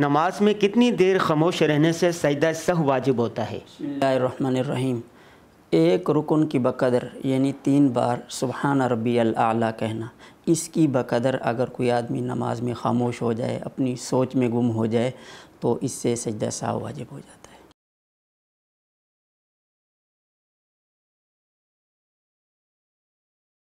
नमाज में कितनी देर खामोश रहने से सजदा सह वाजिब होता है रहीम एक रुकन की बकदर यानी तीन बार सुबहान रबी अला कहना इसकी बकदर अगर कोई आदमी नमाज में खामोश हो जाए अपनी सोच में गुम हो जाए तो इससे सजदा सह वाजिब हो जाता है